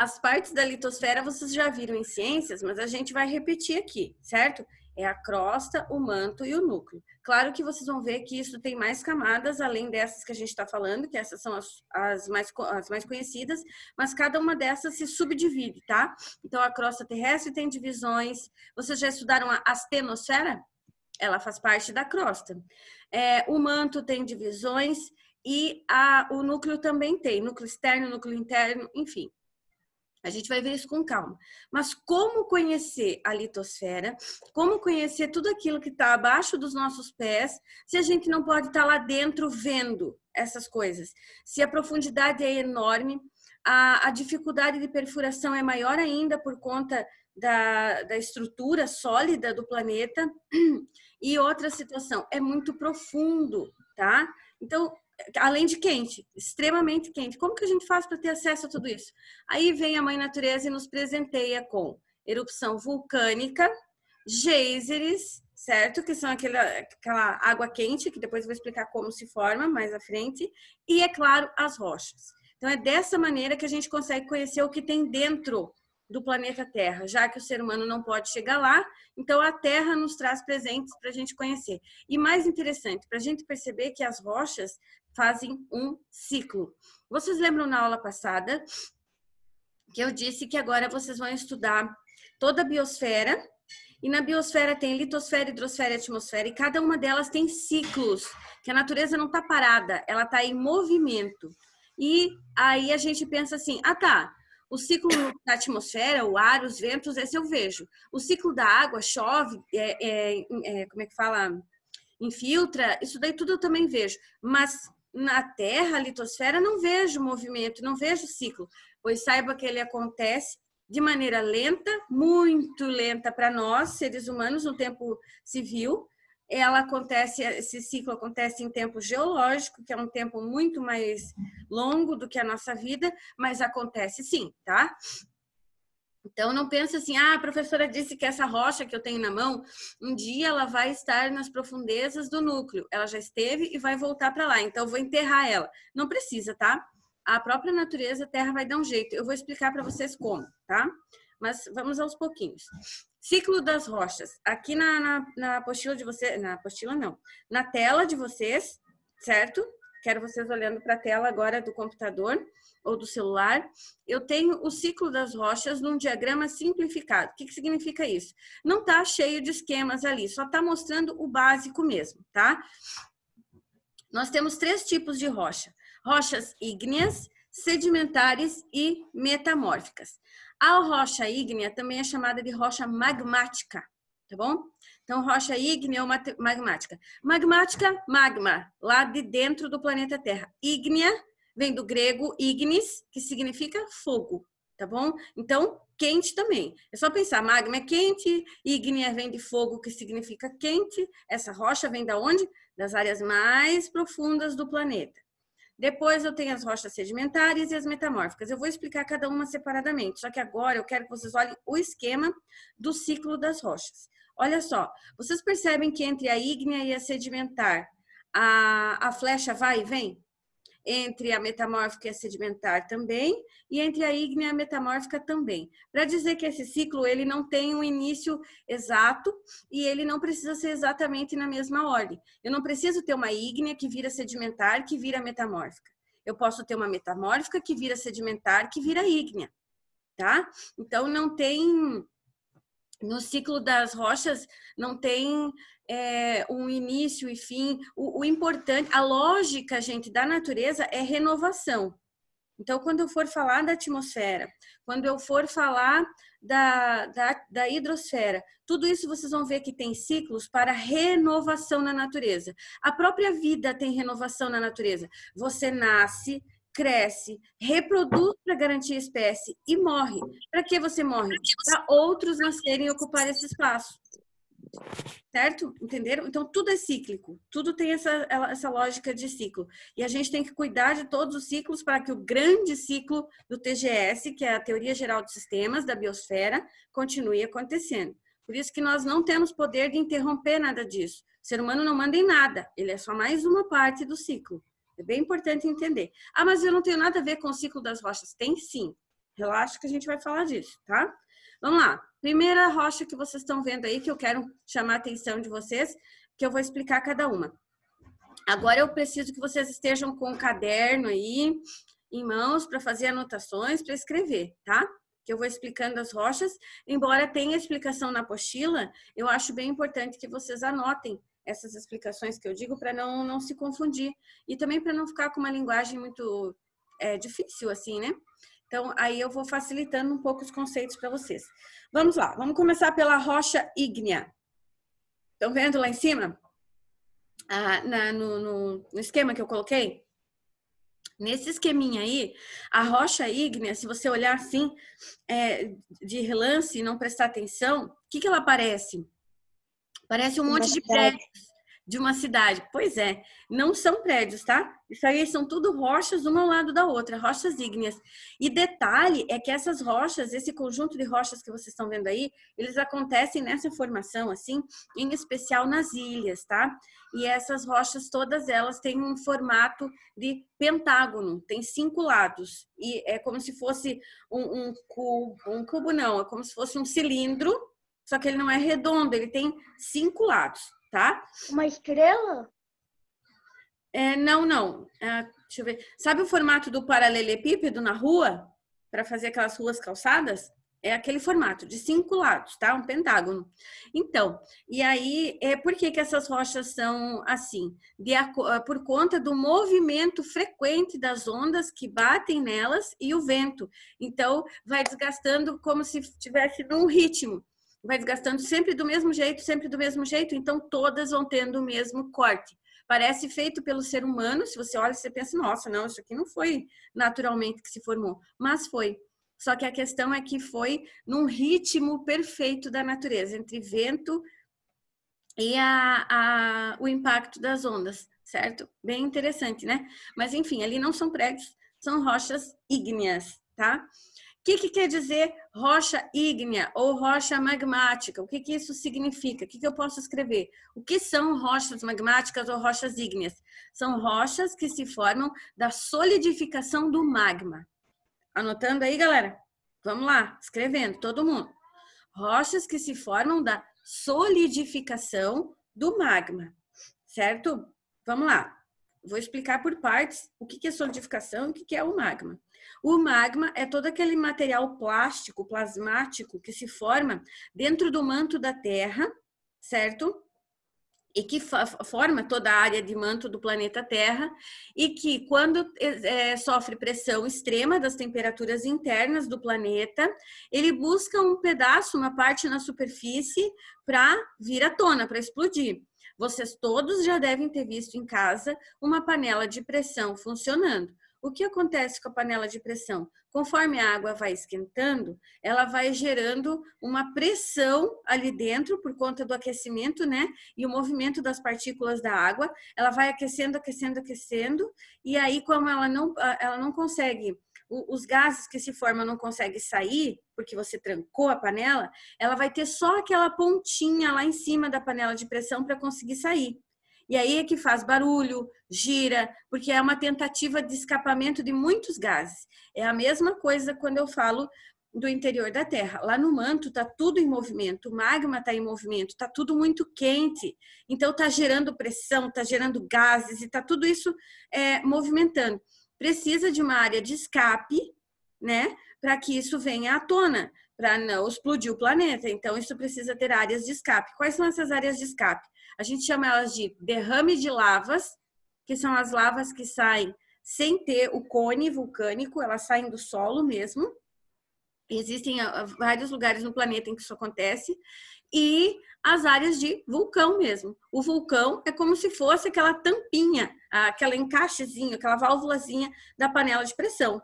As partes da litosfera vocês já viram em ciências, mas a gente vai repetir aqui, certo? É a crosta, o manto e o núcleo. Claro que vocês vão ver que isso tem mais camadas, além dessas que a gente está falando, que essas são as, as, mais, as mais conhecidas, mas cada uma dessas se subdivide, tá? Então a crosta terrestre tem divisões. Vocês já estudaram a astenosfera? Ela faz parte da crosta. É, o manto tem divisões e a, o núcleo também tem, núcleo externo, núcleo interno, enfim. A gente vai ver isso com calma. Mas como conhecer a litosfera? Como conhecer tudo aquilo que está abaixo dos nossos pés, se a gente não pode estar tá lá dentro vendo essas coisas? Se a profundidade é enorme, a, a dificuldade de perfuração é maior ainda por conta da, da estrutura sólida do planeta. E outra situação, é muito profundo, tá? Então, além de quente, extremamente quente. Como que a gente faz para ter acesso a tudo isso? Aí vem a Mãe Natureza e nos presenteia com erupção vulcânica, geysers, certo? Que são aquela, aquela água quente, que depois eu vou explicar como se forma mais à frente, e, é claro, as rochas. Então, é dessa maneira que a gente consegue conhecer o que tem dentro do planeta Terra, já que o ser humano não pode chegar lá, então a Terra nos traz presentes para a gente conhecer. E mais interessante, para a gente perceber que as rochas fazem um ciclo. Vocês lembram na aula passada que eu disse que agora vocês vão estudar toda a biosfera. E na biosfera tem litosfera, hidrosfera e atmosfera, e cada uma delas tem ciclos, que a natureza não está parada, ela está em movimento. E aí a gente pensa assim: ah, tá, o ciclo da atmosfera, o ar, os ventos, esse eu vejo. O ciclo da água, chove, é, é, é, como é que fala? Infiltra, isso daí tudo eu também vejo. Mas na Terra, a litosfera, não vejo movimento, não vejo ciclo, pois saiba que ele acontece de maneira lenta, muito lenta para nós, seres humanos, no tempo civil. Ela acontece, esse ciclo acontece em tempo geológico, que é um tempo muito mais longo do que a nossa vida, mas acontece sim, tá? Então não pense assim, ah, a professora disse que essa rocha que eu tenho na mão, um dia ela vai estar nas profundezas do núcleo. Ela já esteve e vai voltar para lá. Então eu vou enterrar ela. Não precisa, tá? A própria natureza, a Terra vai dar um jeito. Eu vou explicar para vocês como, tá? Mas vamos aos pouquinhos. Ciclo das rochas. Aqui na, na, na de vocês, na apostila não, na tela de vocês, certo? Quero vocês olhando para a tela agora do computador ou do celular. Eu tenho o ciclo das rochas num diagrama simplificado. O que, que significa isso? Não está cheio de esquemas ali, só está mostrando o básico mesmo, tá? Nós temos três tipos de rocha: rochas ígneas, sedimentares e metamórficas. A rocha ígnea também é chamada de rocha magmática, tá bom? Então, rocha ígnea ou magmática. Magmática, magma, lá de dentro do planeta Terra. Ígnea vem do grego ignis, que significa fogo, tá bom? Então, quente também. É só pensar, magma é quente, ígnea vem de fogo, que significa quente. Essa rocha vem da onde? Das áreas mais profundas do planeta. Depois eu tenho as rochas sedimentares e as metamórficas. Eu vou explicar cada uma separadamente, só que agora eu quero que vocês olhem o esquema do ciclo das rochas. Olha só, vocês percebem que entre a ígnea e a sedimentar, a, a flecha vai e vem? Entre a metamórfica e a sedimentar também, e entre a ígnea e a metamórfica também. Para dizer que esse ciclo ele não tem um início exato e ele não precisa ser exatamente na mesma ordem. Eu não preciso ter uma ígnea que vira sedimentar, que vira metamórfica. Eu posso ter uma metamórfica que vira sedimentar, que vira ígnea, tá? Então não tem no ciclo das rochas não tem é, um início e fim. O, o, importante, a lógica, gente, da natureza é renovação. Então, quando eu for falar da atmosfera, quando eu for falar da, da, da hidrosfera, tudo isso vocês vão ver que tem ciclos para renovação na natureza. A própria vida tem renovação na natureza. Você nasce, cresce, reproduz para garantir a espécie e morre. Para que você morre? Para outros nascerem e ocupar esse espaço. Certo? Entenderam? Então, tudo é cíclico. Tudo tem essa, essa lógica de ciclo. E a gente tem que cuidar de todos os ciclos para que o grande ciclo do TGS, que é a Teoria Geral de Sistemas da Biosfera, continue acontecendo. Por isso que nós não temos poder de interromper nada disso. O ser humano não manda em nada. Ele é só mais uma parte do ciclo. É bem importante entender. Ah, mas eu não tenho nada a ver com o ciclo das rochas. Tem sim. Relaxa que a gente vai falar disso, tá? Vamos lá. Primeira rocha que vocês estão vendo aí, que eu quero chamar a atenção de vocês, que eu vou explicar cada uma. Agora eu preciso que vocês estejam com o caderno aí em mãos para fazer anotações, para escrever, tá? Que eu vou explicando as rochas. Embora tenha explicação na apostila, eu acho bem importante que vocês anotem essas explicações que eu digo para não, não se confundir e também para não ficar com uma linguagem muito é, difícil, assim, né? Então, aí eu vou facilitando um pouco os conceitos para vocês. Vamos lá, vamos começar pela rocha ígnea. Estão vendo lá em cima? Ah, na, no, no, no esquema que eu coloquei? Nesse esqueminha aí, a rocha ígnea, se você olhar assim, é, de relance e não prestar atenção, o que, que ela parece? Parece um monte de prédios de uma cidade. Pois é, não são prédios, tá? Isso aí são tudo rochas uma ao lado da outra, rochas ígneas. E detalhe é que essas rochas, esse conjunto de rochas que vocês estão vendo aí, eles acontecem nessa formação, assim, em especial nas ilhas, tá? E essas rochas, todas elas têm um formato de pentágono, tem cinco lados. E é como se fosse um, um cubo, um cubo não, é como se fosse um cilindro só que ele não é redondo, ele tem cinco lados, tá? Uma estrela? É, não, não. É, deixa eu ver. Sabe o formato do paralelepípedo na rua? Para fazer aquelas ruas calçadas? É aquele formato de cinco lados, tá? Um pentágono. Então, e aí, é por que, que essas rochas são assim? De, ah, por conta do movimento frequente das ondas que batem nelas e o vento. Então, vai desgastando como se estivesse num ritmo vai desgastando sempre do mesmo jeito, sempre do mesmo jeito, então todas vão tendo o mesmo corte. Parece feito pelo ser humano, se você olha, você pensa, nossa, não, isso aqui não foi naturalmente que se formou, mas foi. Só que a questão é que foi num ritmo perfeito da natureza, entre vento e a, a, o impacto das ondas, certo? Bem interessante, né? Mas enfim, ali não são prédios são rochas ígneas, tá? O que, que quer dizer rocha ígnea ou rocha magmática? O que, que isso significa? O que, que eu posso escrever? O que são rochas magmáticas ou rochas ígneas? São rochas que se formam da solidificação do magma. Anotando aí, galera? Vamos lá, escrevendo, todo mundo. Rochas que se formam da solidificação do magma, certo? Vamos lá vou explicar por partes o que é solidificação e o que é o magma. O magma é todo aquele material plástico, plasmático, que se forma dentro do manto da Terra, certo? E que forma toda a área de manto do planeta Terra, e que, quando é, é, sofre pressão extrema das temperaturas internas do planeta, ele busca um pedaço, uma parte na superfície, para vir à tona, para explodir. Vocês todos já devem ter visto em casa uma panela de pressão funcionando. O que acontece com a panela de pressão? Conforme a água vai esquentando, ela vai gerando uma pressão ali dentro por conta do aquecimento, né? E o movimento das partículas da água, ela vai aquecendo, aquecendo, aquecendo, e aí como ela não ela não consegue os gases que se formam não conseguem sair, porque você trancou a panela, ela vai ter só aquela pontinha lá em cima da panela de pressão para conseguir sair. E aí é que faz barulho, gira, porque é uma tentativa de escapamento de muitos gases. É a mesma coisa quando eu falo do interior da Terra. Lá no manto está tudo em movimento, o magma está em movimento, está tudo muito quente, então está gerando pressão, está gerando gases e está tudo isso é, movimentando precisa de uma área de escape, né, para que isso venha à tona, para não explodir o planeta. Então, isso precisa ter áreas de escape. Quais são essas áreas de escape? A gente chama elas de derrame de lavas, que são as lavas que saem sem ter o cone vulcânico, elas saem do solo mesmo. Existem ah, ah, vários lugares no planeta em que isso acontece. E as áreas de vulcão mesmo. O vulcão é como se fosse aquela tampinha aquela encaixezinho, aquela válvulazinha da panela de pressão,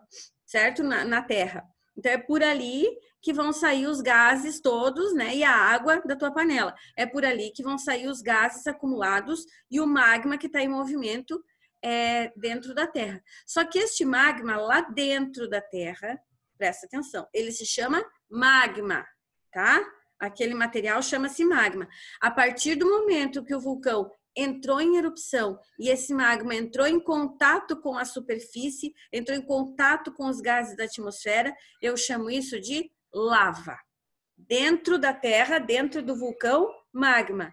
certo? Na, na terra. Então é por ali que vão sair os gases todos, né? E a água da tua panela. É por ali que vão sair os gases acumulados e o magma que está em movimento é, dentro da Terra. Só que este magma lá dentro da Terra, presta atenção, ele se chama magma, tá? Aquele material chama-se magma. A partir do momento que o vulcão entrou em erupção e esse magma entrou em contato com a superfície, entrou em contato com os gases da atmosfera, eu chamo isso de lava. Dentro da Terra, dentro do vulcão, magma.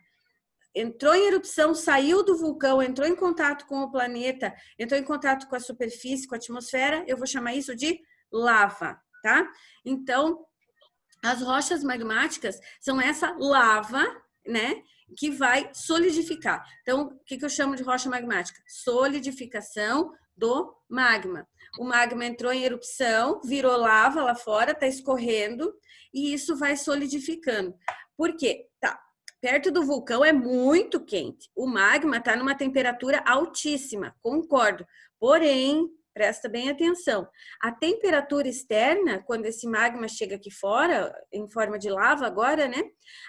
Entrou em erupção, saiu do vulcão, entrou em contato com o planeta, entrou em contato com a superfície, com a atmosfera, eu vou chamar isso de lava, tá? Então, as rochas magmáticas são essa lava, né? que vai solidificar. Então, o que eu chamo de rocha magmática? Solidificação do magma. O magma entrou em erupção, virou lava lá fora, está escorrendo e isso vai solidificando. Por quê? Tá. Perto do vulcão é muito quente. O magma está numa temperatura altíssima, concordo. Porém, Presta bem atenção. A temperatura externa, quando esse magma chega aqui fora, em forma de lava agora, né?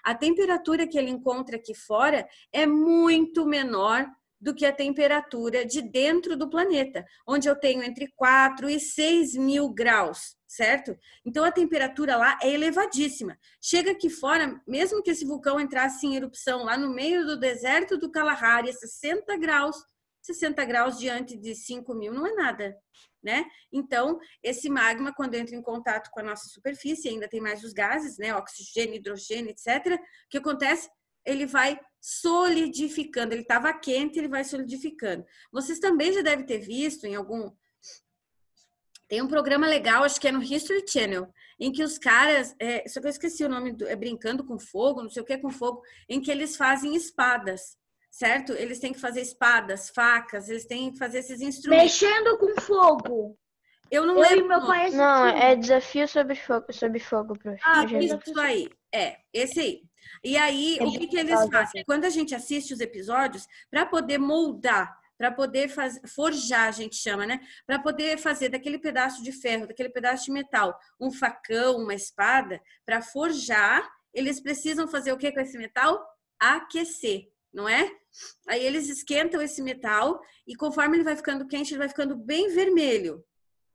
A temperatura que ele encontra aqui fora é muito menor do que a temperatura de dentro do planeta, onde eu tenho entre 4 e 6 mil graus, certo? Então a temperatura lá é elevadíssima. Chega aqui fora, mesmo que esse vulcão entrasse em erupção lá no meio do deserto do Kalahari, 60 graus, 60 graus diante de 5 mil não é nada, né? Então, esse magma, quando entra em contato com a nossa superfície, ainda tem mais os gases, né? Oxigênio, hidrogênio, etc. O que acontece? Ele vai solidificando. Ele estava quente, ele vai solidificando. Vocês também já devem ter visto em algum. Tem um programa legal, acho que é no History Channel, em que os caras. É, só que eu esqueci o nome, do, é Brincando com Fogo, não sei o que é com Fogo, em que eles fazem espadas certo? Eles têm que fazer espadas, facas, eles têm que fazer esses instrumentos. Mexendo com fogo. Eu não eu lembro. meu pai não, é desafio sobre fogo, sobre fogo, prof. Ah, isso aí. É, esse aí. E aí, é o que, que eles fazem? Né? Quando a gente assiste os episódios, para poder moldar, para poder faz... forjar, a gente chama, né? Para poder fazer daquele pedaço de ferro, daquele pedaço de metal, um facão, uma espada, para forjar, eles precisam fazer o que com esse metal? Aquecer não é? Aí eles esquentam esse metal e conforme ele vai ficando quente, ele vai ficando bem vermelho,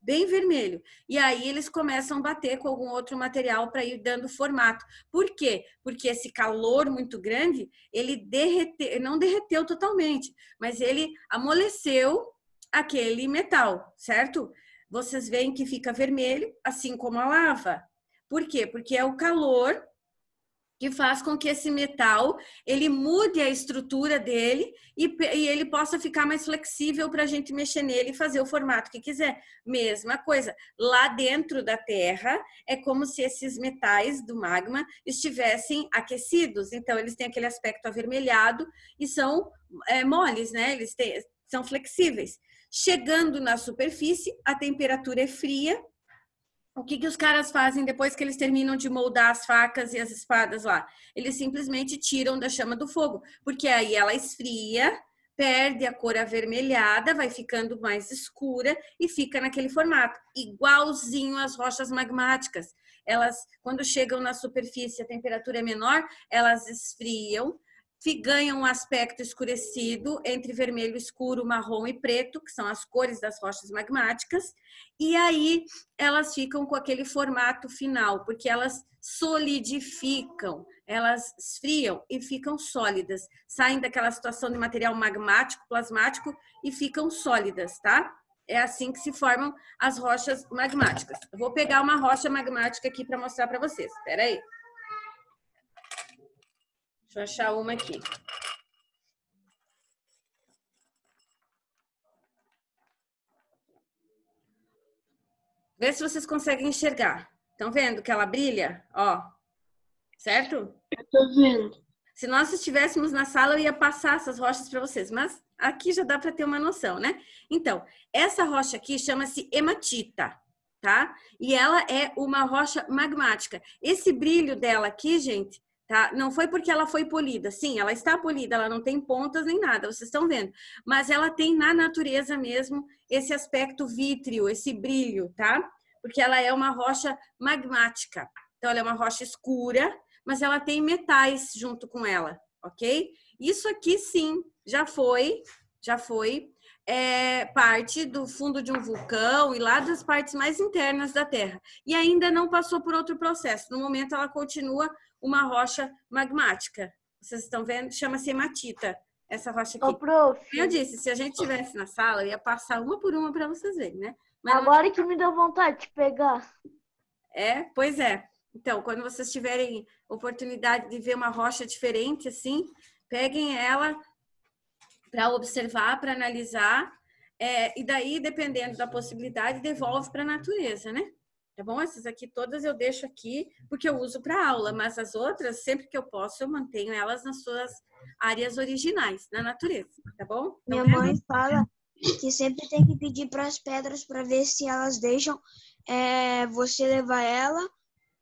bem vermelho. E aí eles começam a bater com algum outro material para ir dando formato. Por quê? Porque esse calor muito grande, ele derreteu, não derreteu totalmente, mas ele amoleceu aquele metal, certo? Vocês veem que fica vermelho, assim como a lava. Por quê? Porque é o calor que faz com que esse metal ele mude a estrutura dele e, e ele possa ficar mais flexível para a gente mexer nele e fazer o formato que quiser. Mesma coisa, lá dentro da Terra é como se esses metais do magma estivessem aquecidos, então eles têm aquele aspecto avermelhado e são é, moles, né? Eles têm, são flexíveis. Chegando na superfície, a temperatura é fria o que, que os caras fazem depois que eles terminam de moldar as facas e as espadas lá? Eles simplesmente tiram da chama do fogo, porque aí ela esfria, perde a cor avermelhada, vai ficando mais escura e fica naquele formato, igualzinho às rochas magmáticas. Elas, quando chegam na superfície, a temperatura é menor, elas esfriam, que ganha um aspecto escurecido entre vermelho escuro, marrom e preto, que são as cores das rochas magmáticas, e aí elas ficam com aquele formato final, porque elas solidificam, elas esfriam e ficam sólidas, saem daquela situação de material magmático, plasmático e ficam sólidas, tá? É assim que se formam as rochas magmáticas. Eu vou pegar uma rocha magmática aqui para mostrar para vocês. Espera aí. Deixa eu achar uma aqui. Vê se vocês conseguem enxergar. Estão vendo que ela brilha? Ó. Certo? Eu vendo. Se nós estivéssemos na sala, eu ia passar essas rochas para vocês, mas aqui já dá para ter uma noção, né? Então, essa rocha aqui chama-se hematita, tá? E ela é uma rocha magmática. Esse brilho dela aqui, gente, Tá? Não foi porque ela foi polida. Sim, ela está polida, ela não tem pontas nem nada, vocês estão vendo. Mas ela tem na natureza mesmo esse aspecto vítreo, esse brilho, tá? Porque ela é uma rocha magmática. Então, ela é uma rocha escura, mas ela tem metais junto com ela, ok? Isso aqui sim, já foi, já foi é, parte do fundo de um vulcão e lá das partes mais internas da Terra. E ainda não passou por outro processo. No momento, ela continua uma rocha magmática. Vocês estão vendo? Chama-se hematita, essa rocha aqui. Ô, prof. Eu disse, se a gente estivesse na sala, eu ia passar uma por uma para vocês verem, né? Mas Agora não... que me deu vontade de pegar. É, pois é. Então, quando vocês tiverem oportunidade de ver uma rocha diferente, assim, peguem ela para observar, para analisar, é, e daí, dependendo da possibilidade, devolve para a natureza, né? Tá bom? Essas aqui todas eu deixo aqui porque eu uso para aula, mas as outras, sempre que eu posso, eu mantenho elas nas suas áreas originais, na natureza, tá bom? Então, Minha mãe fala que sempre tem que pedir para as pedras para ver se elas deixam é, você levar ela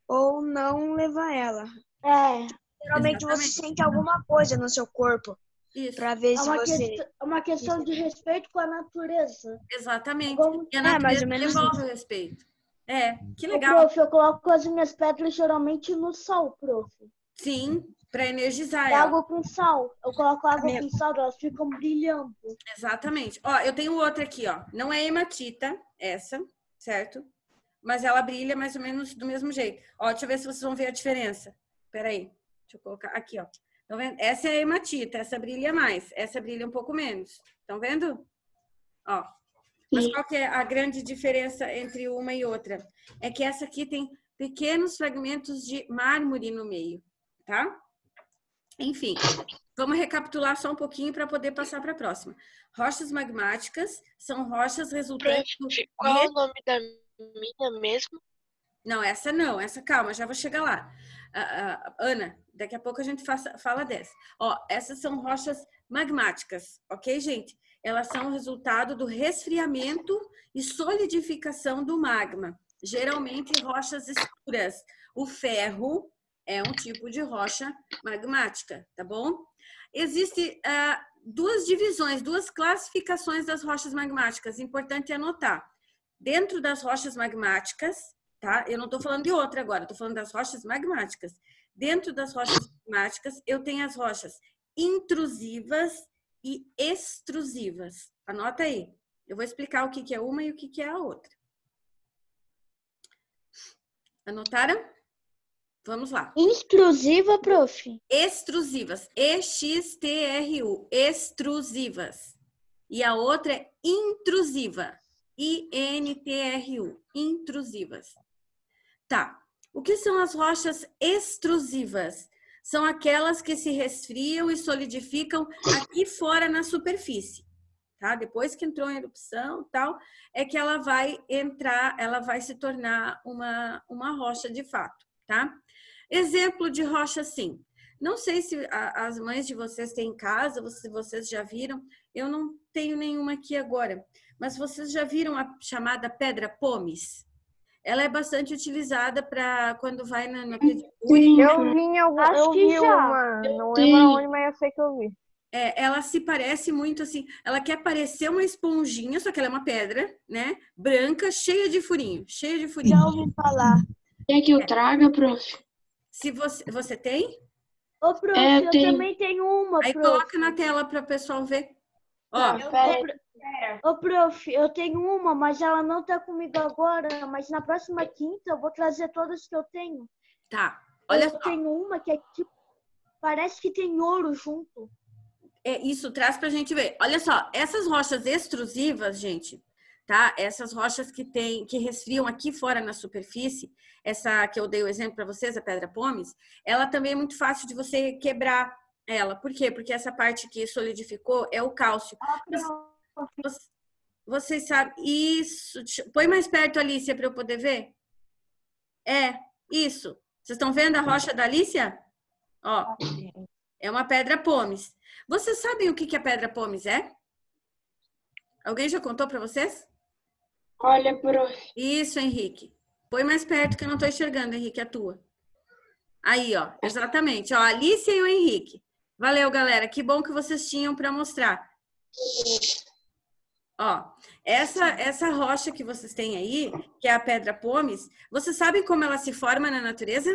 ou não levar ela. É. Geralmente Exatamente. você sente alguma coisa no seu corpo. Isso. Pra ver é se você. É uma questão de respeito com a natureza. Exatamente. Como... E a natureza é, devolve o respeito. É, que legal. Ô, prof, eu coloco as minhas pedras geralmente no sol, prof. Sim, para energizar ela. Água com sal. Eu coloco água com sal, elas ficam brilhando. Exatamente. Ó, eu tenho outra aqui, ó. Não é hematita, essa, certo? Mas ela brilha mais ou menos do mesmo jeito. Ó, deixa eu ver se vocês vão ver a diferença. Peraí. Deixa eu colocar aqui, ó. Essa é a hematita, essa brilha mais, essa brilha um pouco menos. Estão vendo? Ó. Mas qual que é a grande diferença entre uma e outra? É que essa aqui tem pequenos fragmentos de mármore no meio, tá? Enfim, vamos recapitular só um pouquinho para poder passar para a próxima. Rochas magmáticas são rochas resultantes. Qual é o nome da minha mesmo? Não, essa não, essa calma, já vou chegar lá. Uh, uh, Ana, daqui a pouco a gente faça, fala dessa. Ó, essas são rochas magmáticas, ok, gente? Elas são resultado do resfriamento e solidificação do magma, geralmente rochas escuras. O ferro é um tipo de rocha magmática, tá bom? Existem uh, ah, duas divisões, duas classificações das rochas magmáticas, importante anotar. Dentro das rochas magmáticas, tá? Eu não estou falando de outra agora, estou falando das rochas magmáticas. Dentro das rochas magmáticas, eu tenho as rochas intrusivas e extrusivas. Anota aí. Eu vou explicar o que, que é uma e o que, que é a outra. Anotaram? Vamos lá. Intrusiva, prof. Extrusivas. E-X-T-R-U. Extrusivas. E a outra é intrusiva. I-N-T-R-U. Intrusivas. Tá. O que são as rochas extrusivas? São aquelas que se resfriam e solidificam aqui fora na superfície, tá? Depois que entrou em erupção, tal, é que ela vai entrar, ela vai se tornar uma uma rocha de fato, tá? Exemplo de rocha sim. Não sei se a, as mães de vocês têm em casa, se vocês já viram. Eu não tenho nenhuma aqui agora, mas vocês já viram a chamada pedra pomes? ela é bastante utilizada para quando vai na, na pedicure. Né? Eu vi em algum, acho eu que vi já. Uma, não Sim. é uma onde, mas eu sei que eu vi. É, ela se parece muito assim, ela quer parecer uma esponjinha, só que ela é uma pedra, né? Branca, cheia de furinho, cheia de furinho. Já ouvi falar. Quer que eu é. traga, prof? Se você, você tem? Ô, prof, é, eu, também tenho uma, Aí coloca na tela para o pessoal ver. Ó, Ô, oh, prof, eu tenho uma, mas ela não tá comigo agora. Mas na próxima quinta eu vou trazer todas que eu tenho. Tá. Olha eu só. tenho uma que é tipo. Parece que tem ouro junto. É, isso traz pra gente ver. Olha só, essas rochas extrusivas, gente, tá? Essas rochas que tem, que resfriam aqui fora na superfície, essa que eu dei o exemplo para vocês, a pedra pomes, ela também é muito fácil de você quebrar ela, por quê? Porque essa parte que solidificou é o cálcio. Vocês ah, você sabem. Isso. Põe mais perto, Alícia, para eu poder ver. É, isso. Vocês estão vendo a rocha da Alícia? Ó. Ah, é uma pedra pomes. Vocês sabem o que, que a é pedra pomes é? Alguém já contou para vocês? Olha, pro Isso, Henrique. Põe mais perto que eu não estou enxergando, Henrique, a tua. Aí, ó, exatamente. Ó, a e o Henrique. Valeu, galera. Que bom que vocês tinham para mostrar. Ó, essa, essa rocha que vocês têm aí, que é a pedra pomes, vocês sabem como ela se forma na natureza?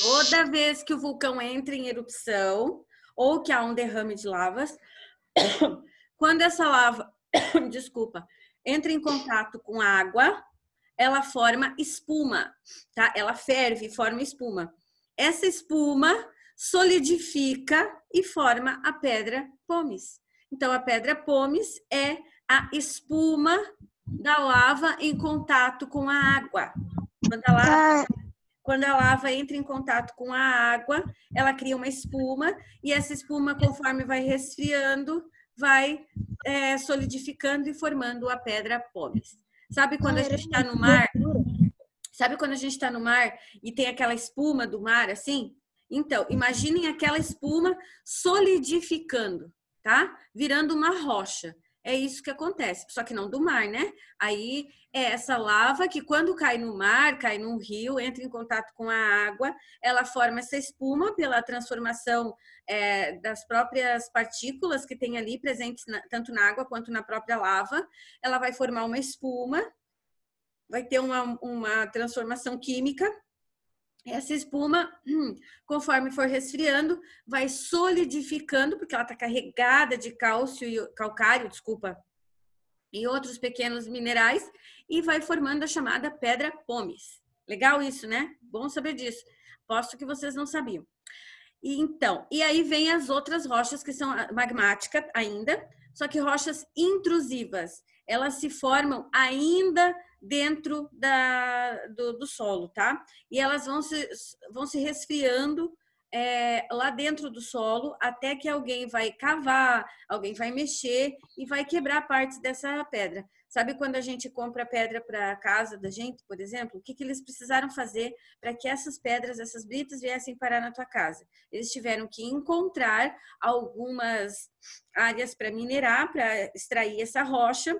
Toda vez que o vulcão entra em erupção ou que há um derrame de lavas, quando essa lava, desculpa, entra em contato com água, ela forma espuma, tá? Ela ferve e forma espuma. Essa espuma solidifica e forma a pedra pomes. Então, a pedra pomes é a espuma da lava em contato com a água. Quando a lava, ah. quando a lava entra em contato com a água, ela cria uma espuma, e essa espuma, conforme vai resfriando, vai é, solidificando e formando a pedra pomes. Ah, tá Sabe quando a gente está no mar? Sabe quando a gente está no mar e tem aquela espuma do mar assim? Então, imaginem aquela espuma solidificando, tá? Virando uma rocha. É isso que acontece, só que não do mar, né? Aí é essa lava que, quando cai no mar, cai num rio, entra em contato com a água, ela forma essa espuma pela transformação é, das próprias partículas que tem ali presentes na, tanto na água quanto na própria lava. Ela vai formar uma espuma, vai ter uma, uma transformação química essa espuma, hum, conforme for resfriando, vai solidificando, porque ela está carregada de cálcio e calcário, desculpa, e outros pequenos minerais, e vai formando a chamada pedra pomes. Legal isso, né? Bom saber disso. Posto que vocês não sabiam. E então, e aí vem as outras rochas que são magmáticas ainda, só que rochas intrusivas. Elas se formam ainda dentro da, do, do, solo, tá? E elas vão se, vão se resfriando é, lá dentro do solo até que alguém vai cavar, alguém vai mexer e vai quebrar partes dessa pedra. Sabe quando a gente compra pedra para a casa da gente, por exemplo? O que, que eles precisaram fazer para que essas pedras, essas britas viessem parar na tua casa? Eles tiveram que encontrar algumas áreas para minerar, para extrair essa rocha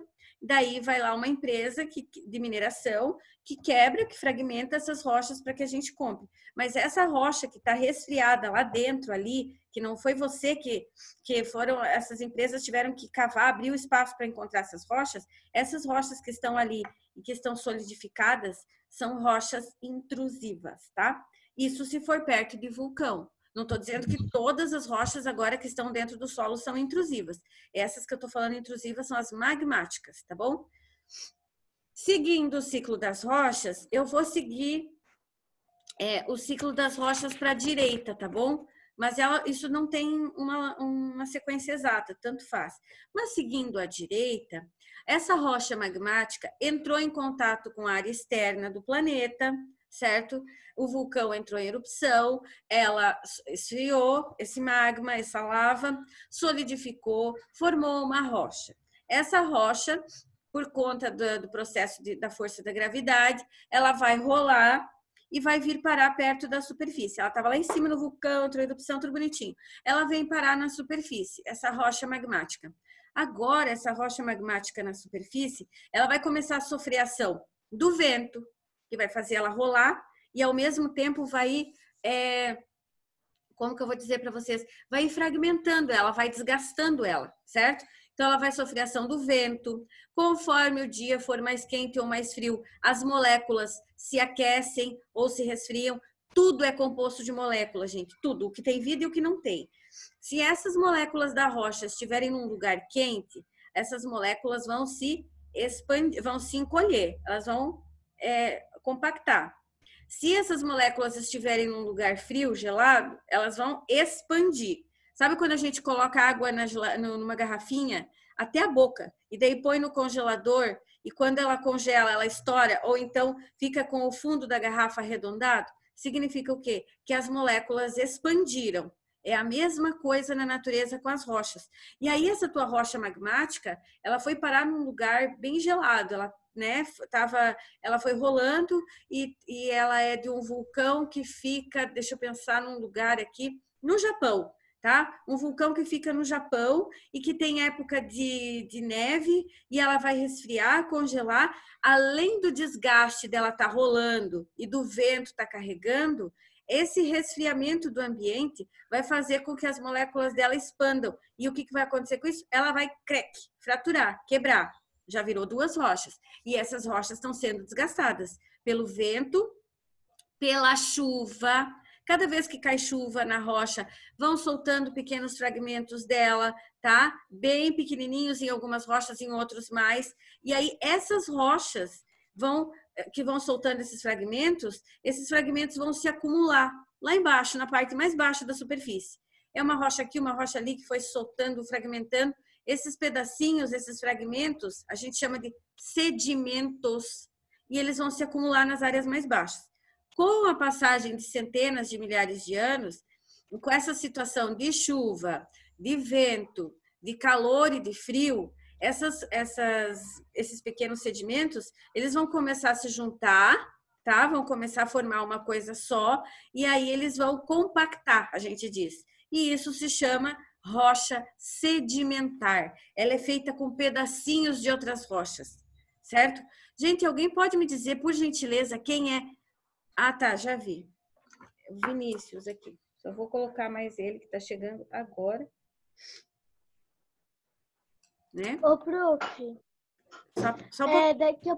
Daí vai lá uma empresa que, de mineração que quebra, que fragmenta essas rochas para que a gente compre. Mas essa rocha que está resfriada lá dentro, ali, que não foi você que, que foram, essas empresas tiveram que cavar, abrir o espaço para encontrar essas rochas, essas rochas que estão ali e que estão solidificadas são rochas intrusivas, tá? Isso se for perto de vulcão. Não estou dizendo que todas as rochas agora que estão dentro do solo são intrusivas. Essas que eu estou falando intrusivas são as magmáticas, tá bom? Seguindo o ciclo das rochas, eu vou seguir é, o ciclo das rochas para a direita, tá bom? Mas ela, isso não tem uma, uma sequência exata, tanto faz. Mas seguindo à direita, essa rocha magmática entrou em contato com a área externa do planeta, certo? O vulcão entrou em erupção, ela esfriou esse magma, essa lava, solidificou, formou uma rocha. Essa rocha, por conta do, do processo de, da força da gravidade, ela vai rolar e vai vir parar perto da superfície. Ela estava lá em cima no vulcão, entrou em erupção, tudo bonitinho. Ela vem parar na superfície, essa rocha magmática. Agora, essa rocha magmática na superfície, ela vai começar a sofrer ação do vento, que vai fazer ela rolar e ao mesmo tempo vai é, como que eu vou dizer para vocês? Vai fragmentando ela, vai desgastando ela, certo? Então ela vai sofrer ação do vento. Conforme o dia for mais quente ou mais frio, as moléculas se aquecem ou se resfriam. Tudo é composto de moléculas, gente. Tudo, o que tem vida e o que não tem. Se essas moléculas da rocha estiverem num lugar quente, essas moléculas vão se expandir, vão se encolher, elas vão é, compactar. Se essas moléculas estiverem num lugar frio, gelado, elas vão expandir. Sabe quando a gente coloca água na, numa garrafinha até a boca e daí põe no congelador e quando ela congela, ela estoura ou então fica com o fundo da garrafa arredondado? Significa o quê? Que as moléculas expandiram. É a mesma coisa na natureza com as rochas. E aí essa tua rocha magmática, ela foi parar num lugar bem gelado, ela né? Tava, ela foi rolando e, e ela é de um vulcão que fica, deixa eu pensar num lugar aqui, no Japão, tá? Um vulcão que fica no Japão e que tem época de, de neve e ela vai resfriar, congelar. Além do desgaste dela tá rolando e do vento tá carregando, esse resfriamento do ambiente vai fazer com que as moléculas dela expandam. E o que, que vai acontecer com isso? Ela vai crack, fraturar, quebrar já virou duas rochas. E essas rochas estão sendo desgastadas pelo vento, pela chuva. Cada vez que cai chuva na rocha, vão soltando pequenos fragmentos dela, tá? Bem pequenininhos em algumas rochas, em outros mais. E aí essas rochas vão eh, que vão soltando esses fragmentos, esses fragmentos vão se acumular lá embaixo, na parte mais baixa da superfície. É uma rocha aqui, uma rocha ali que foi soltando, fragmentando esses pedacinhos, esses fragmentos, a gente chama de sedimentos e eles vão se acumular nas áreas mais baixas. Com a passagem de centenas de milhares de anos, com essa situação de chuva, de vento, de calor e de frio, essas, essas, esses pequenos sedimentos, eles vão começar a se juntar, tá? Vão começar a formar uma coisa só e aí eles vão compactar, a gente diz. E isso se chama rocha sedimentar. Ela é feita com pedacinhos de outras rochas, certo? Gente, alguém pode me dizer, por gentileza, quem é? Ah, tá, já vi. Vinícius aqui. Só vou colocar mais ele que está chegando agora. Né? Ô, prof. Só, só é, daqui, a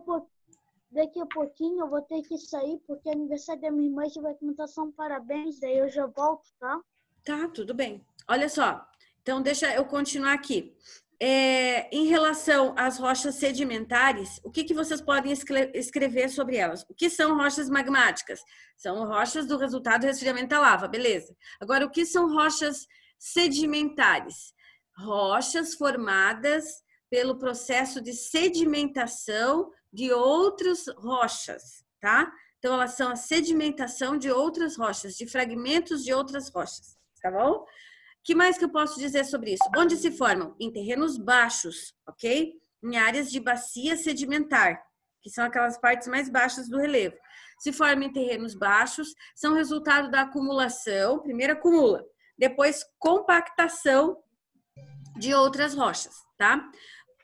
daqui a pouquinho eu vou ter que sair porque é aniversário da minha irmã e vai cantar só um parabéns, daí eu já volto, tá? Tá, tudo bem. Olha só, então, deixa eu continuar aqui. É, em relação às rochas sedimentares, o que, que vocês podem escrever sobre elas? O que são rochas magmáticas? São rochas do resultado do resfriamento da lava, beleza. Agora, o que são rochas sedimentares? Rochas formadas pelo processo de sedimentação de outras rochas, tá? Então, elas são a sedimentação de outras rochas, de fragmentos de outras rochas, tá bom? que mais que eu posso dizer sobre isso? Onde se formam? Em terrenos baixos, ok? Em áreas de bacia sedimentar, que são aquelas partes mais baixas do relevo. Se formam em terrenos baixos, são resultado da acumulação, primeiro acumula, depois compactação de outras rochas, tá?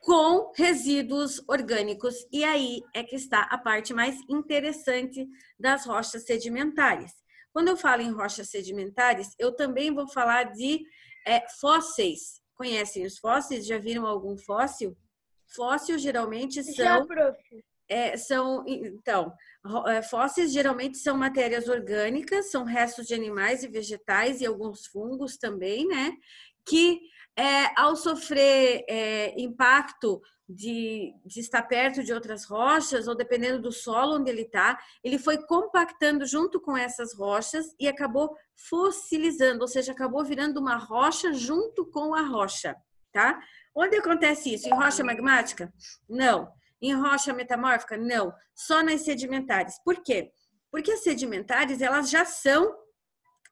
Com resíduos orgânicos, e aí é que está a parte mais interessante das rochas sedimentares. Quando eu falo em rochas sedimentares, eu também vou falar de é, fósseis. Conhecem os fósseis? Já viram algum fóssil? Fóssil geralmente são. Já, prof. É, são então é, fósseis geralmente são matérias orgânicas, são restos de animais e vegetais e alguns fungos também, né? Que é, ao sofrer é, impacto de, de, estar perto de outras rochas, ou dependendo do solo onde ele está, ele foi compactando junto com essas rochas e acabou fossilizando, ou seja, acabou virando uma rocha junto com a rocha, tá? Onde acontece isso? Em rocha magmática? Não. Em rocha metamórfica? Não. Só nas sedimentares. Por quê? Porque as sedimentares, elas já são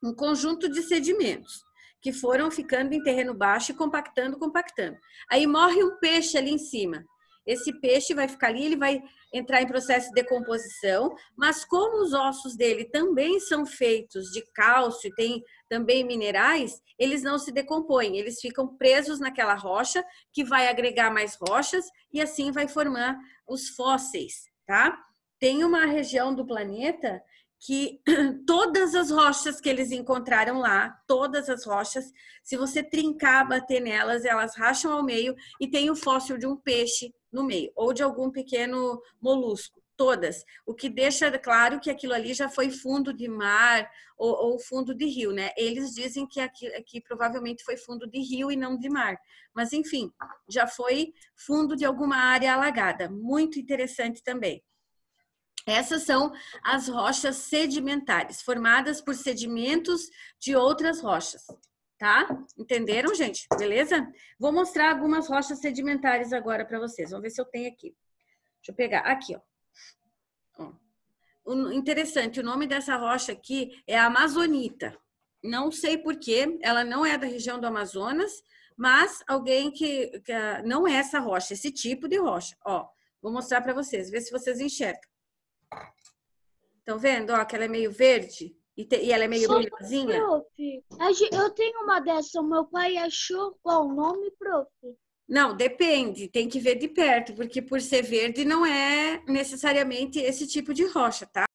um conjunto de sedimentos que foram ficando em terreno baixo e compactando, compactando. Aí morre um peixe ali em cima. Esse peixe vai ficar ali, ele vai entrar em processo de decomposição, mas como os ossos dele também são feitos de cálcio e tem também minerais, eles não se decompõem, eles ficam presos naquela rocha que vai agregar mais rochas e assim vai formar os fósseis, tá? Tem uma região do planeta que todas as rochas que eles encontraram lá, todas as rochas, se você trincar, bater nelas, elas racham ao meio e tem o fóssil de um peixe no meio, ou de algum pequeno molusco, todas. O que deixa claro que aquilo ali já foi fundo de mar ou, ou fundo de rio, né? Eles dizem que aqui, aqui provavelmente foi fundo de rio e não de mar. Mas enfim, já foi fundo de alguma área alagada. Muito interessante também. Essas são as rochas sedimentares, formadas por sedimentos de outras rochas, tá? Entenderam, gente? Beleza? Vou mostrar algumas rochas sedimentares agora para vocês. Vamos ver se eu tenho aqui. Deixa eu pegar aqui, ó. ó. O, interessante, o nome dessa rocha aqui é amazonita. Não sei porquê, ela não é da região do Amazonas, mas alguém que, que não é essa rocha, esse tipo de rocha, ó. Vou mostrar para vocês, ver se vocês enxergam. Estão vendo? Ó, que ela é meio verde e, te, e ela é meio Sim, brilhosinha. eu tenho uma dessa, o meu pai achou qual o nome, prof? Não, depende, tem que ver de perto, porque por ser verde não é necessariamente esse tipo de rocha, tá?